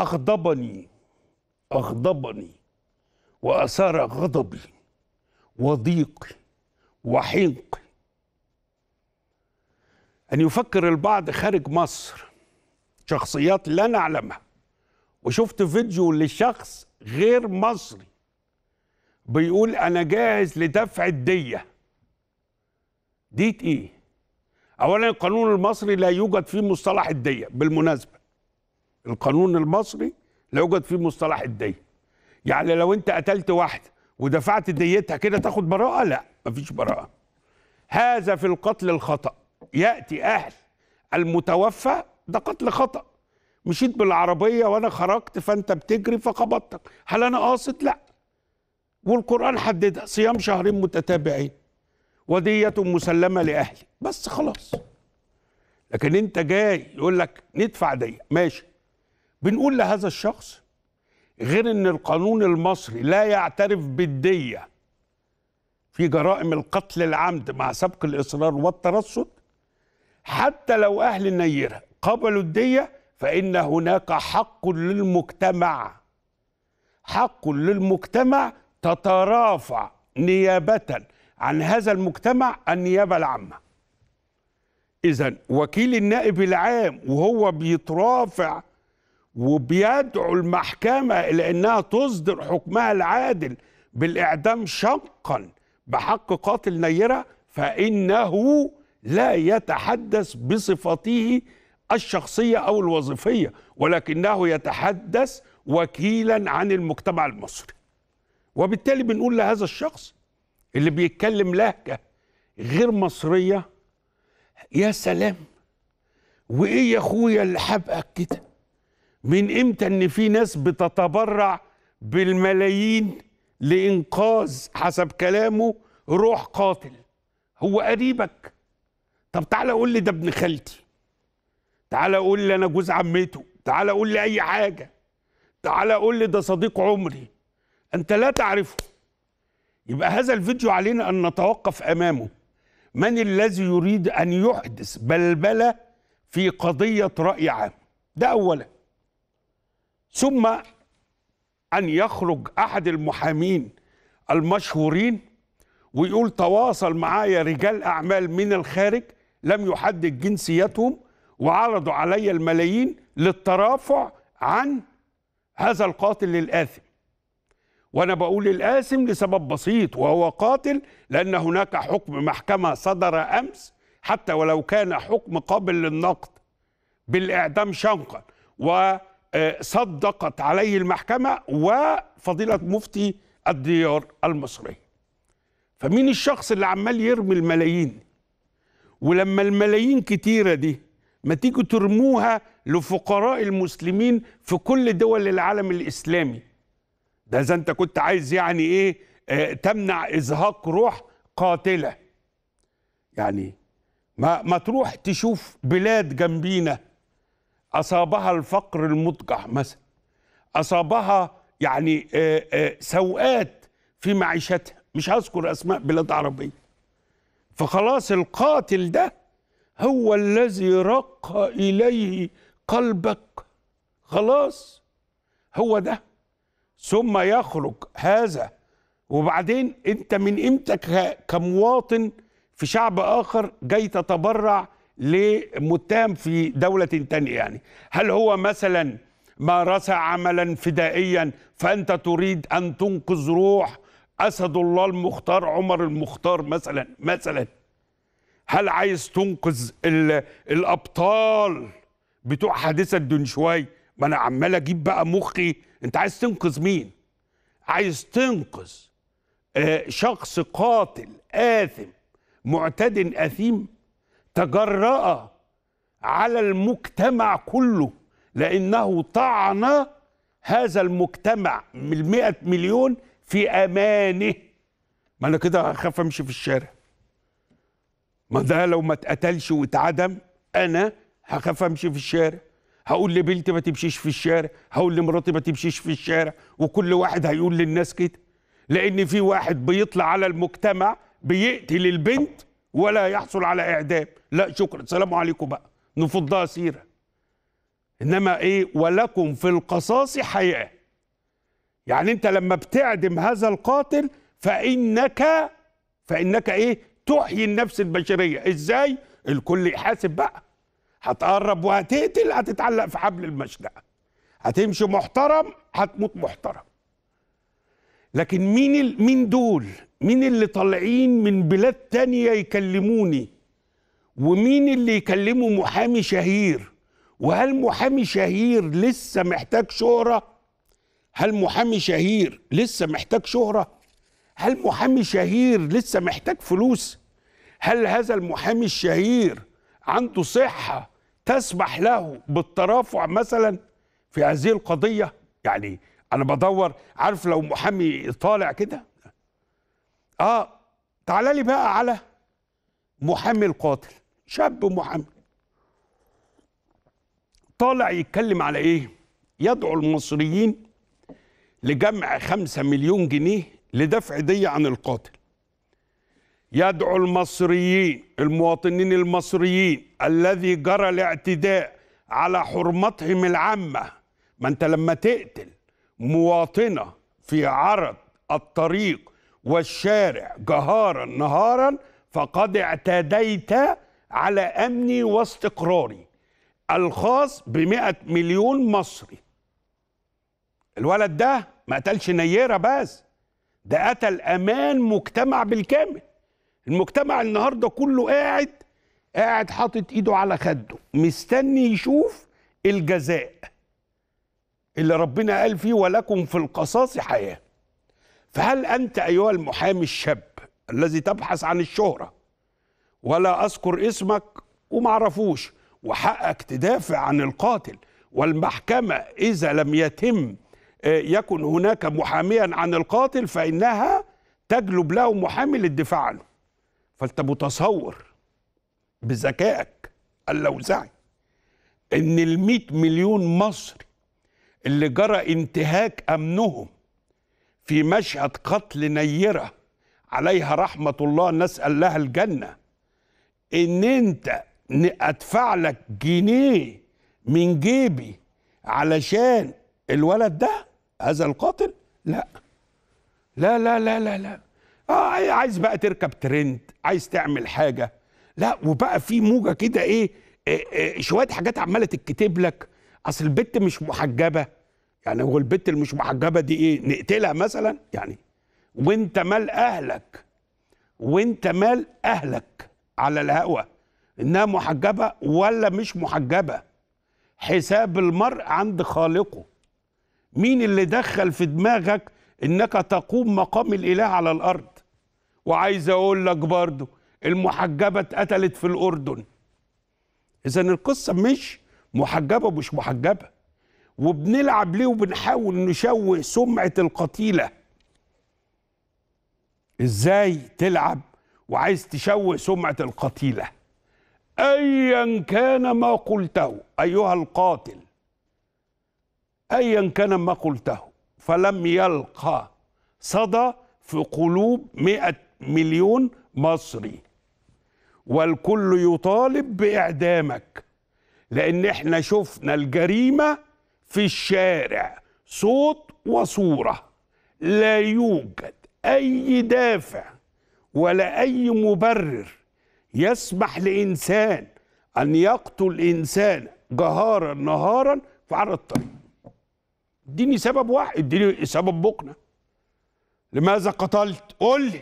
أغضبني أغضبني وأثار غضبي وضيقي وحنقي أن يفكر البعض خارج مصر شخصيات لا نعلمها وشفت فيديو لشخص غير مصري بيقول أنا جاهز لدفع الدية ديت إيه؟ أولا القانون المصري لا يوجد فيه مصطلح الدية بالمناسبة القانون المصري لا يوجد فيه مصطلح الدية يعني لو انت قتلت واحده ودفعت ديتها كده تاخد براءه لا مفيش براءه هذا في القتل الخطا ياتي اهل المتوفى ده قتل خطا مشيت بالعربيه وانا خرجت فانت بتجري فخبطتك هل انا قاصد لا والقران حددها صيام شهرين متتابعين ودية مسلمة لأهلي بس خلاص لكن انت جاي يقول لك ندفع دية ماشي بنقول لهذا الشخص غير ان القانون المصري لا يعترف بالديه في جرائم القتل العمد مع سبق الاصرار والترصد حتى لو اهل النيره قبلوا الديه فان هناك حق للمجتمع حق للمجتمع تترافع نيابه عن هذا المجتمع النيابه العامه اذا وكيل النائب العام وهو بيترافع وبيدعو المحكمة إلى أنها تصدر حكمها العادل بالإعدام شقا بحق قاتل نيرة فإنه لا يتحدث بصفته الشخصية أو الوظيفية ولكنه يتحدث وكيلا عن المجتمع المصري وبالتالي بنقول لهذا الشخص اللي بيتكلم لهجة غير مصرية يا سلام وإيه يا أخويا اللي حبقك كده من امتى ان في ناس بتتبرع بالملايين لانقاذ حسب كلامه روح قاتل هو قريبك طب تعالى قول لي ده ابن خالتي تعالى قول لي انا جوز عمته تعالى قول لي اي حاجه تعالى قول لي ده صديق عمري انت لا تعرفه يبقى هذا الفيديو علينا ان نتوقف امامه من الذي يريد ان يحدث بلبله في قضيه راي عام ده اولا ثم أن يخرج أحد المحامين المشهورين ويقول تواصل معايا رجال أعمال من الخارج لم يحدد جنسيتهم وعرضوا علي الملايين للترافع عن هذا القاتل الآثم وأنا بقول الآثم لسبب بسيط وهو قاتل لأن هناك حكم محكمة صدر أمس حتى ولو كان حكم قابل للنقد بالإعدام شنقا و آه، صدقت عليه المحكمة وفضيلة مفتي الديار المصرية فمين الشخص اللي عمال يرمي الملايين ولما الملايين كتيرة دي ما تيجوا ترموها لفقراء المسلمين في كل دول العالم الإسلامي ده إذا أنت كنت عايز يعني إيه آه تمنع إزهاق روح قاتلة يعني ما, ما تروح تشوف بلاد جنبينا اصابها الفقر المدقع مثلا اصابها يعني آه، آه، سوءات في معيشتها مش هذكر اسماء بلاد عربيه فخلاص القاتل ده هو الذي رق اليه قلبك خلاص هو ده ثم يخرج هذا وبعدين انت من امتى كمواطن في شعب اخر جاي تتبرع لمتهم في دولة تانية يعني هل هو مثلا مارس عملا فدائيا فأنت تريد أن تنقذ روح أسد الله المختار عمر المختار مثلا مثلا هل عايز تنقذ الأبطال بتوع حادثة دنشواي ما أنا عمال أجيب بقى مخي أنت عايز تنقذ مين عايز تنقذ آه، شخص قاتل آثم معتد أثيم تجرأ على المجتمع كله لأنه طعن هذا المجتمع من المئة مليون في أمانه ما أنا كده هخاف أمشي في الشارع ما ده لو ما اتقتلش واتعدم أنا هخاف أمشي في الشارع هقول لبنتي ما تمشيش في الشارع هقول لمراتي ما تمشيش في الشارع وكل واحد هيقول للناس كده لأن في واحد بيطلع على المجتمع بيقتل البنت ولا يحصل على اعدام لا شكرا سلام عليكم بقى نفضها سيره انما ايه ولكم في القصاص حياه يعني انت لما بتعدم هذا القاتل فانك فانك ايه تحيي النفس البشريه ازاي الكل يحاسب بقى هتقرب وهتقتل هتتعلق في حبل المشنقه هتمشي محترم هتموت محترم لكن مين ال... مين دول مين اللي طالعين من بلاد تانية يكلموني ومين اللي يكلموا محامي شهير وهل محامي شهير لسه محتاج شهرة هل محامي شهير لسه محتاج شهرة هل محامي شهير لسه محتاج فلوس هل هذا المحامي الشهير عنده صحة تسمح له بالترافع مثلا في هذه القضية يعني أنا بدور عارف لو محامي طالع كده اه تعال لي بقى على محامي القاتل شاب محامي طالع يتكلم على ايه يدعو المصريين لجمع خمسة مليون جنيه لدفع دية عن القاتل يدعو المصريين المواطنين المصريين الذي جرى الاعتداء على حرمتهم العامة ما انت لما تقتل مواطنة في عرض الطريق والشارع جهارا نهارا فقد اعتديت على أمني واستقراري الخاص بمئة مليون مصري الولد ده ما قتلش نيرة بس ده قتل أمان مجتمع بالكامل المجتمع النهاردة كله قاعد قاعد حاطط ايده على خده مستني يشوف الجزاء اللي ربنا قال فيه ولكم في القصاص حياه فهل أنت أيها المحامي الشاب الذي تبحث عن الشهرة ولا أذكر اسمك ومعرفوش وحقك تدافع عن القاتل والمحكمة إذا لم يتم آه، يكن هناك محاميا عن القاتل فإنها تجلب له محامي للدفاع عنه فأنت متصور بذكائك اللوزعي إن المئة مليون مصري اللي جرى انتهاك أمنهم في مشهد قتل نيرة عليها رحمة الله نسأل لها الجنة إن أنت أدفع لك جنيه من جيبي علشان الولد ده هذا القاتل لا لا لا لا لا لا آه عايز بقى تركب ترند عايز تعمل حاجة لا وبقى في موجة كده إيه, إيه, إيه شوية حاجات عمالة تتكتب لك أصل البت مش محجبة يعني هو البت اللي مش محجبه دي ايه نقتلها مثلا يعني وانت مال اهلك وانت مال اهلك على الهوى انها محجبه ولا مش محجبه حساب المرء عند خالقه مين اللي دخل في دماغك انك تقوم مقام الاله على الارض وعايز اقول لك برضه المحجبه اتقتلت في الاردن اذا القصه مش محجبه ومش محجبه وبنلعب ليه وبنحاول نشوه سمعة القتيلة ازاي تلعب وعايز تشوه سمعة القتيلة ايا كان ما قلته ايها القاتل ايا كان ما قلته فلم يلقى صدى في قلوب مئة مليون مصري والكل يطالب باعدامك لان احنا شفنا الجريمه في الشارع صوت وصوره لا يوجد اي دافع ولا اي مبرر يسمح لانسان ان يقتل انسان جهارا نهارا في عرض الطريق اديني سبب واحد اديني سبب بقنا لماذا قتلت قول لي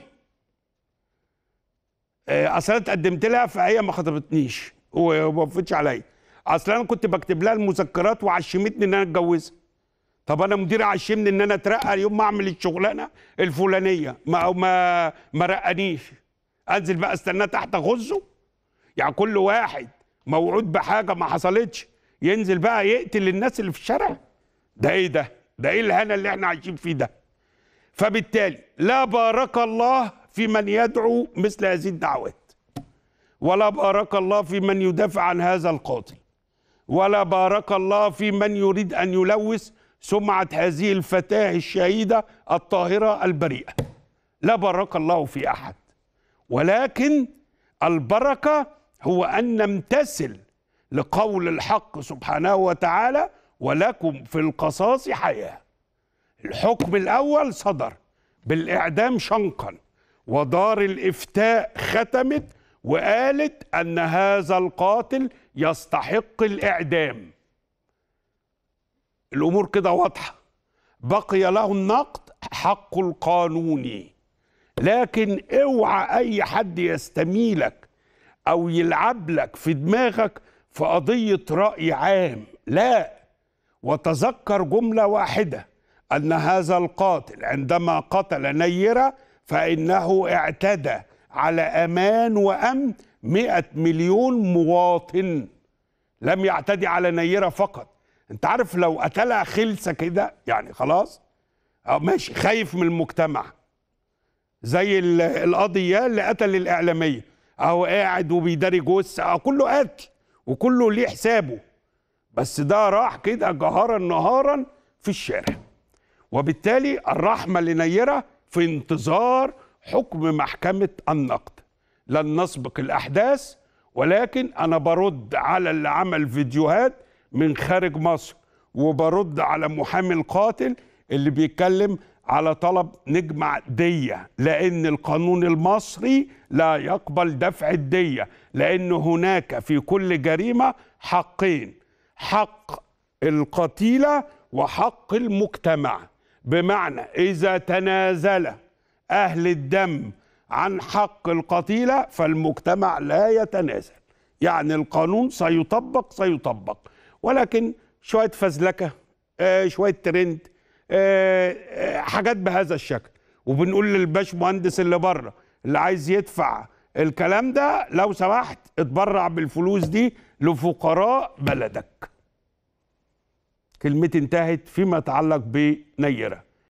آه، اصل انا اتقدمت لها فهي ما خطبتنيش وما وقفتش عليا اصل انا كنت بكتب لها المذكرات وعشمتني ان انا اتجوزها طب انا مدير عشمني ان انا اترقى يوم ما اعمل الشغلانه الفلانيه ما ما ما رقانيش انزل بقى استناه تحت غزه يعني كل واحد موعود بحاجه ما حصلتش ينزل بقى يقتل الناس اللي في الشارع ده ايه ده ده ايه الهنا اللي احنا عايشين فيه ده فبالتالي لا بارك الله في من يدعو مثل هذه الدعوات ولا بارك الله في من يدافع عن هذا القاتل ولا بارك الله في من يريد أن يلوث سمعة هذه الفتاة الشهيدة الطاهرة البريئة لا بارك الله في أحد ولكن البركة هو أن نمتثل لقول الحق سبحانه وتعالى ولكم في القصاص حياة الحكم الأول صدر بالإعدام شنقا ودار الإفتاء ختمت وقالت أن هذا القاتل يستحق الإعدام الأمور كده واضحة بقي له النقد حقه القانوني لكن اوعى أي حد يستميلك أو يلعب لك في دماغك في قضية رأي عام لا وتذكر جملة واحدة أن هذا القاتل عندما قتل نيرة فإنه اعتدى على أمان وأمن 100 مليون مواطن لم يعتدي على نيرة فقط انت عارف لو قتلها خلسة كده يعني خلاص أو آه، ماشي خايف من المجتمع زي القضية اللي قتل الإعلامية أهو قاعد وبيداري جثة آه، أو كله قتل وكله ليه حسابه بس ده راح كده جهارا نهارا في الشارع وبالتالي الرحمة لنيرة في انتظار حكم محكمة النقد لن نسبق الأحداث ولكن أنا برد على اللي عمل فيديوهات من خارج مصر وبرد على محامي القاتل اللي بيتكلم على طلب نجمع دية لأن القانون المصري لا يقبل دفع الدية لأن هناك في كل جريمة حقين حق القتيلة وحق المجتمع بمعنى إذا تنازل أهل الدم عن حق القتيلة فالمجتمع لا يتنازل يعني القانون سيطبق سيطبق ولكن شوية فزلكة آه، شوية ترند آه، آه، حاجات بهذا الشكل وبنقول للباش مهندس اللي بره اللي عايز يدفع الكلام ده لو سمحت اتبرع بالفلوس دي لفقراء بلدك كلمتي انتهت فيما يتعلق بنيره